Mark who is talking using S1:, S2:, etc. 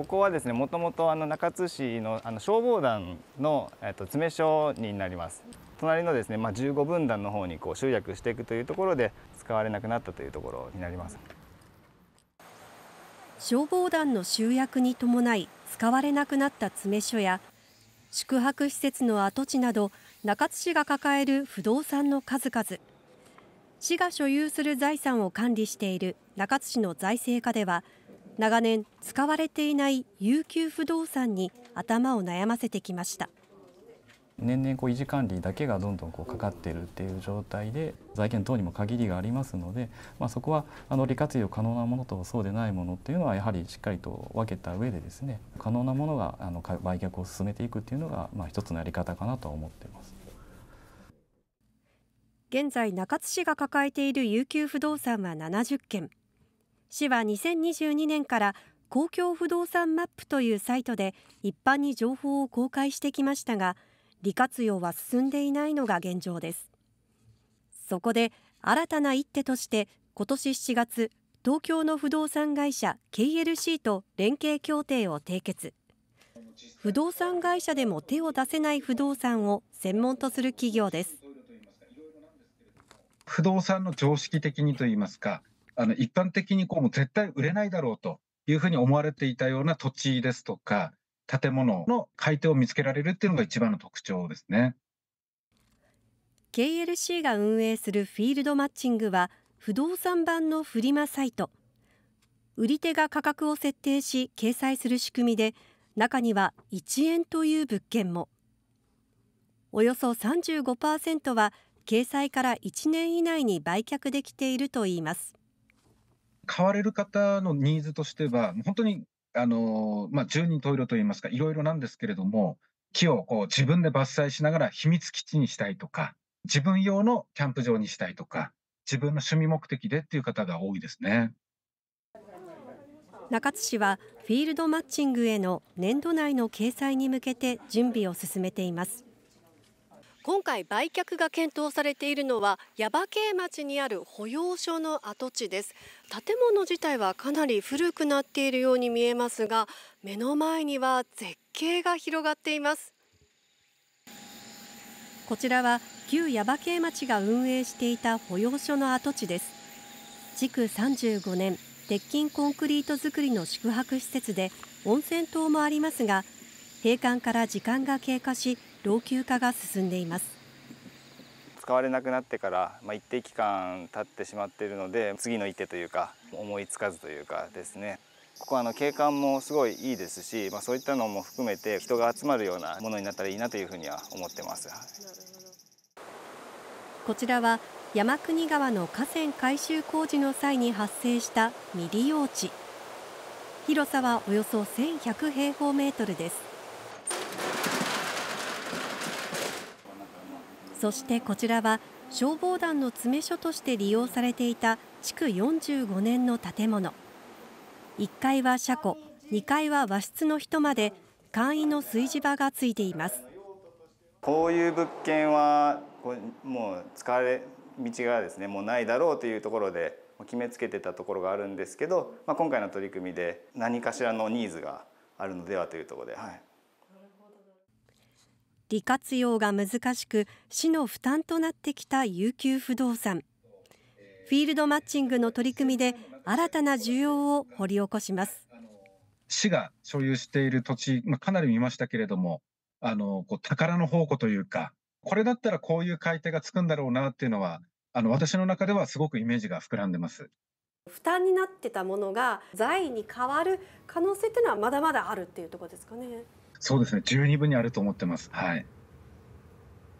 S1: ここはですねもともとあの中津市のあの消防団の、えっと、詰め所になります隣のですね、まあ、15分団の方にこう集約していくというところで使われなくなったというところになります
S2: 消防団の集約に伴い使われなくなった詰め所や宿泊施設の跡地など中津市が抱える不動産の数々市が所有する財産を管理している中津市の財政課では長年使われていない有給不動産に頭を悩ませてきました
S1: 年々こう維持管理だけがどんどんこうかかっているっていう状態で財源等にも限りがありますので、まあ、そこはあの利活用可能なものとそうでないものっていうのはやはりしっかりと分けた上でですね可能なものがあの売却を進めていくっていうのが、まあ、一つのやり方かな
S3: と思ってます。
S2: 現在中津市が抱えている有給不動産は70件市は2022年から公共不動産マップというサイトで一般に情報を公開してきましたが利活用は進んでいないのが現状ですそこで新たな一手として今年7月東京の不動産会社 KLC と連携協定を締結不動産会社でも手を出せない不動産を専門とする企業です
S3: 不動産の常識的にといいますかあの一般的にこうもう絶対売れないだろうというふうに思われていたような土地ですとか建物の買い手を見つけられるっていうのが一番の特徴ですね。
S2: KLC が運営するフィールドマッチングは不動産版のフリマサイト売り手が価格を設定し掲載する仕組みで中には1円という物件もおよそ35%は掲載から1年以内に売却できているといいます
S3: 買われる方のニーズとしては、本当に、あのまあ、十人十色といいますか、いろいろなんですけれども、木をこう自分で伐採しながら秘密基地にしたいとか、自分用のキャンプ場にしたいとか、自分の趣味目的でっていう方が多いですね。
S2: 中津市はフィールドマッチングへの年度内の掲載に向けて準備を進めています。今回売却が検討されているのは耶馬渓町にある保養所の跡地です建物自体はかなり古くなっているように見えますが目の前には絶景が広がっていますこちらは旧耶馬渓町が運営していた保養所の跡地です築35年鉄筋コンクリート造りの宿泊施設で温泉棟もありますが閉館から時間が経過し老朽化が進んでいます
S1: 使われなくなってから、まあ、一定期間経ってしまっているので次の一手というか思いつかずというかですねここあの景観もすごいいいですし、まあ、そういったのも含めて人が集まるようなものになったらいいなというふうには思ってます
S2: こちらは山国川の河川改修工事の際に発生した未利用地広さはおよそ1100平方メートルですそしてこちらは消防団の詰め所として利用されていた築45年の建物1階は車庫2階は和室の人まで簡易の炊事場がついています
S1: こういう物件はもう使れ道がですねもうないだろうというところで決めつけてたところがあるんですけど、まあ、今回の取り組みで何かしらのニーズがあるのではというところで、はい、
S2: 利活用が難しく市の負担となってきた有給不動産フィールドマッチングの取り組みで新たな需要を掘り起こします
S3: 市が所有している土地、まあ、かなり見ましたけれどもあのこう宝の宝庫というかこれだったらこういう買い手がつくんだろうなっていうのはあの私の中ではすごくイメージが膨らんでます
S2: 負担になってたものが財に変わる可能性っていうのはまだまだあるっていうところですかね。
S3: そうですね、十二分にあると思ってます。はい。